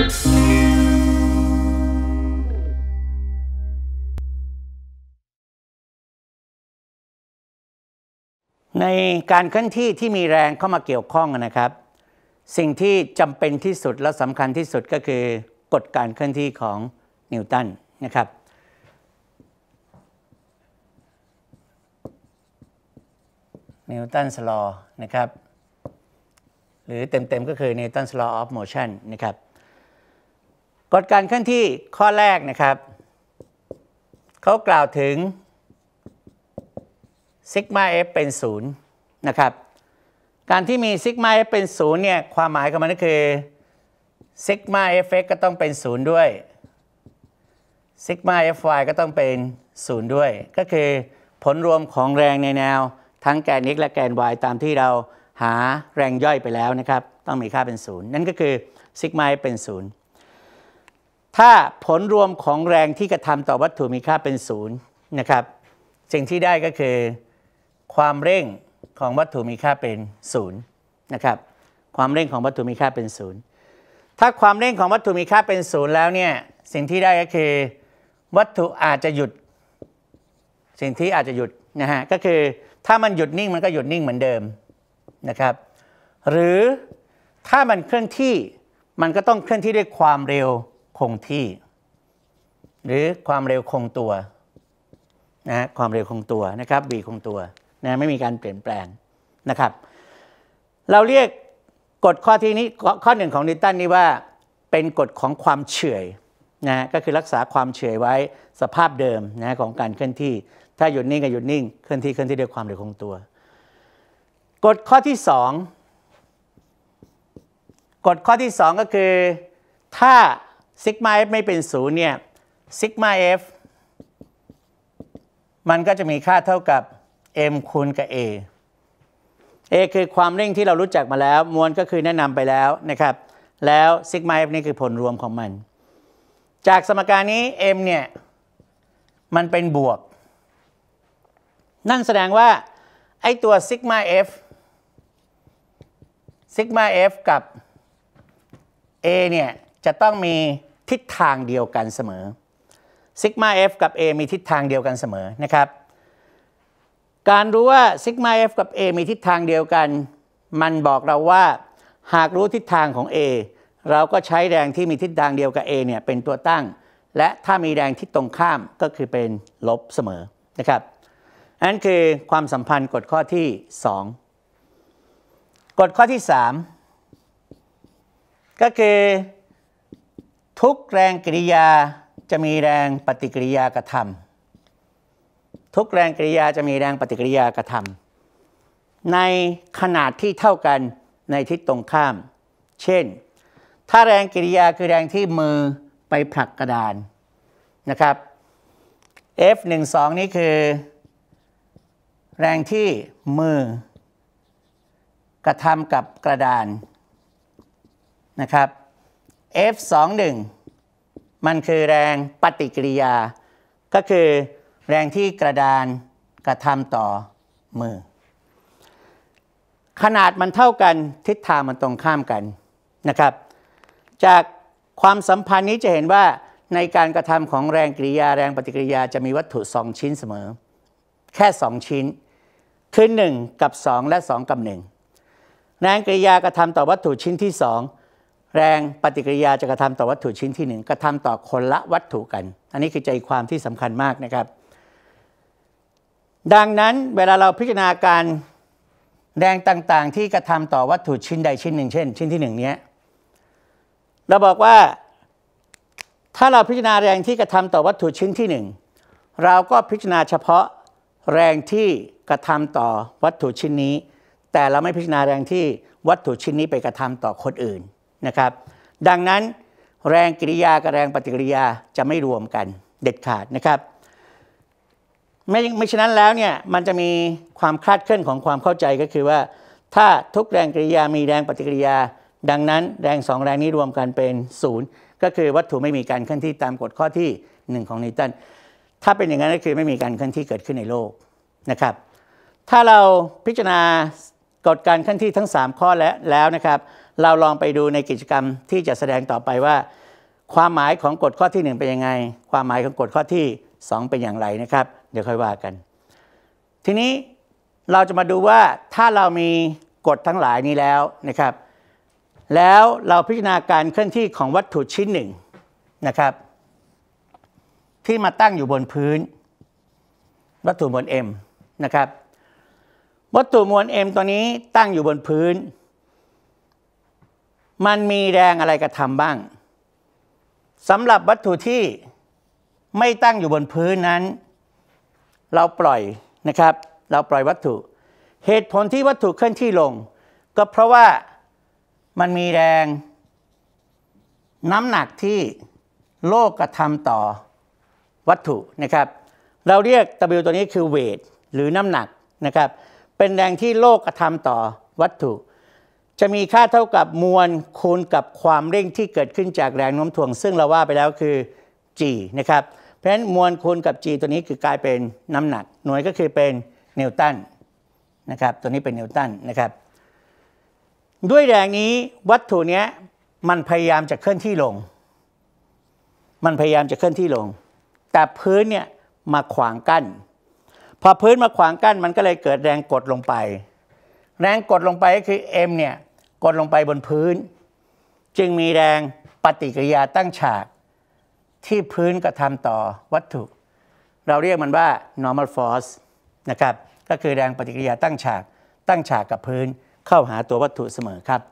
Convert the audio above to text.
ในการเคลื่อนที่ที่มีแรงเข้ามาเกี่ยวข้องนะครับ สิ่งที่จำเป็นที่สุดและสำคัญที่สุดก็คือกฎการเคลื่อนที่ของนิวตันนะครับนิวตันสลอนะครับ หรือเต็มๆก็คือนิวตันสลอออฟโมชันนะครับกฎการเคลื่อนที่ข้อแรกนะครับเขากล่าวถึงซิกมา f เป็นศูนย์นะครับ การที่มีซิกมา f เป็นศูนย์เนี่ยความหมายของมันก็คือซิกมาเอฟก็ต้องเป็นศูนย์ด้วยซิกมาเอฟก็ต้องเป็นศูนย์ด้วย ก็คือผลรวมของแรงในแนวทั้งแกน x และแกน y ตามที่เราหาแรงย่อยไปแล้วนะครับต้องมีค่าเป็นศูนย์นั่นก็คือซิกมาเป็นศูนย์ถ้าผลรวมของแรงที่กระทำต่อวัตถุมีค่าเป็นศูนย์นะครับสิ่งที่ได้ก็คือความเร่งของวัตถุมีค่าเป็นศูนย์นะครับความเร่งของวัตถุมีค่าเป็นศูนย์ถ้าความเร่งของวัตถุมีค่าเป็นศูนย์แล้วเนี่ยสิ่งที่ได้ก็คือวัตถุอาจจะหยุด สิ่งที่อาจจะหยุดนะฮะก็คือถ้ามันหยุดนิ่งมันก็หยุดนิ่งเหมือนเดิมนะครับหรือถ้ามันเคลื่อนที่มันก็ต้องเคลื่อนที่ด้วยความเร็วคงที่หรือความเร็วคงตัวนะความเร็วคงตัวนะครับ v คงตัวนะไม่มีการเปลี่ยนแปลงนะครับ เราเรียกกฎข้อที่นี้ข้อหนึ่งของนิวตันนี้ว่าเป็นกฎของความเฉื่อยนะก็คือรักษาความเฉื่อยไว้สภาพเดิมนะของการเคลื่อนที่ ถ้าหยุดนิ่งก็หยุดนิ่งเคลื่อนที่เคลื่อนที่ด้วยความเร็วคงตัว กฎข้อที่สองกฎข้อที่สองก็คือถ้าซิกมา f ไม่เป็นศูนย์เนี่ยซิกมา f มันก็จะมีค่าเท่ากับ m คูณกับ a a คือความเร่งที่เรารู้จักมาแล้ว มวลก็คือแนะนำไปแล้วนะครับแล้วซิกมา f นี่คือผลรวมของมัน จากสมการนี้ m เนี่ย มันเป็นบวก นั่นแสดงว่า ไอตัวซิกมา f ซิกมา f กับ a เนี่ย จะต้องมีทิศทางเดียวกันเสมอซิกมาเอฟกับ A มีทิศทางเดียวกันเสมอนะครับการรู้ว่าซิกมาเอฟกับ A มีทิศทางเดียวกัน มันบอกเราว่า หากรู้ทิศทางของ A เราก็ใช้แรงที่มีทิศทางเดียวกับ A เนี่ยเป็นตัวตั้งและถ้ามีแรงที่ตรงข้ามก็คือเป็นลบเสมอนะครับนั่นคือความสัมพันธ์กฎข้อที่ 2กฎข้อที่ 3 ก็คือทุกแรงกริยาจะมีแรงปฏิกิริยากระทำทุกแรงกริยาจะมีแรงปฏิกิริยากระทำในขนาดที่เท่ากันในทิศตรงข้าม เช่น ถ้าแรงกริยาคือแรงที่มือไปผลักกระดานนะครับ F12 นี่คือแรงที่มือกระทำกับกระดานนะครับ F21 มันคือแรงปฏิกิริยา ก็คือแรงที่กระดานกระทำต่อมือขนาดมันเท่ากันทิศทางมันตรงข้ามกันนะครับจากความสัมพันธ์นี้จะเห็นว่า ในการกระทำของแรงกริยา แรงปฏิกิริยาจะมีวัตถุ 2 ชิ้นเสมอ แค่ 2 ชิ้นคือ1กับ 2 และ 2 กับ1แรงกริยากระทำต่อวัตถุชิ้นที่ 2แรงปฏิกิริยาจะกระทำต่อวัตถุชิ้นที่ 1กระทำต่อคนละวัตถุกัน อันนี้คือใจความที่สำคัญมากนะครับ ดังนั้นเวลาเราพิจารณาการแรงต่าง ๆ ที่กระทำต่อวัตถุชิ้นใดชิ้นหนึ่งเช่น ชิ้นที่1เนี้ยเราบอกว่า ถ้าเราพิจารณาแรงที่กระทำต่อวัตถุชิ้นที่ 1 เราก็พิจารณาเฉพาะแรงที่กระทำต่อวัตถุชิ้นนี้ แต่เราไม่พิจารณาแรงที่วัตถุชิ้นนี้ไปกระทำต่อคนอื่นนะครับดังนั้นแรงกิริยากับแรงปฏิกิริยาจะไม่รวมกันเด็ดขาดนะครับไม่ไม่ฉะนั้นแล้วเนี่ยมันจะมีความคลาดเคลื่อนของความเข้าใจก็คือว่า ถ้าทุกแรงกิริยามีแรงปฏิกิริยา ดังนั้นแรงสองแรงนี้รวมกันเป็นศูนย์ก็คือวัตถุไม่มีการเคลื่อนที่ตามกฎข้อที่ 1 ของนิวตันถ้าเป็นอย่างนั้นก็คือไม่มีการเคลื่อนที่เกิดขึ้นในโลกนะครับ ถ้าเราพิจารณากฎการเคลื่อนที่ทั้ง 3 ข้อแล้วแล้วนะครับเราลองไปดูในกิจกรรมที่จะแสดงต่อไปว่า ความหมายของกฎข้อที่ 1 เป็นยังไง ความหมายของกฎข้อที่ 2 เป็นอย่างไรนะครับเดี๋ยวค่อยว่ากัน ทีนี้เราจะมาดูว่าถ้าเรามีกฎทั้งหลายนี้แล้วนะครับ แล้วเราพิจารณาการเคลื่อนที่ของวัตถุชิ้นหนึ่งนะครับที่มาตั้งอยู่บนพื้น วัตถุมวล M นะครับวัตถุมวล M ตัวนี้ตั้งอยู่บนพื้นมันมีแรงอะไรกระทำบ้างสำหรับวัตถุที่ไม่ตั้งอยู่บนพื้นนั้น เราปล่อยนะครับ เราปล่อยวัตถุ เหตุผลที่วัตถุเคลื่อนที่ลง ก็เพราะว่ามันมีแรงน้ำหนักที่โลกกระทำต่อวัตถุนะครับ เราเรียก W ตัวนี้คือเวทหรือน้ำหนักนะครับเป็นแรงที่โลกกระทำต่อวัตถุจะมีค่าเท่ากับมวลคูณกับความเร่งที่เกิดขึ้นจากแรงโน้มถ่วง ซึ่งเราว่าไปแล้วคือ g นะครับ เพราะฉะนั้นมวลคูณกับ g ตัวนี้คือกลายเป็นน้ำหนักหน่วยก็คือเป็นนิวตันนะครับตัวนี้เป็นนิวตันนะครับ ด้วยแรงนี้วัตถุนี้มันพยายามจะเคลื่อนที่ลง มันพยายามจะเคลื่อนที่ลง แต่พื้นเนี่ยมาขวางกั้น พอพื้นมาขวางกั้นมันก็เลยเกิดแรงกดลงไป แรงกดลงไปก็คือ m เนี่ยกดลงไปบนพื้น จึงมีแรงปฏิกิริยาตั้งฉาก ที่พื้นกระทำต่อวัตถุ เราเรียกมันว่า normal force นะครับก็คือแรงปฏิกิริยาตั้งฉาก ตั้งฉากกับพื้นเข้าหาตัววัตถุเสมอครับ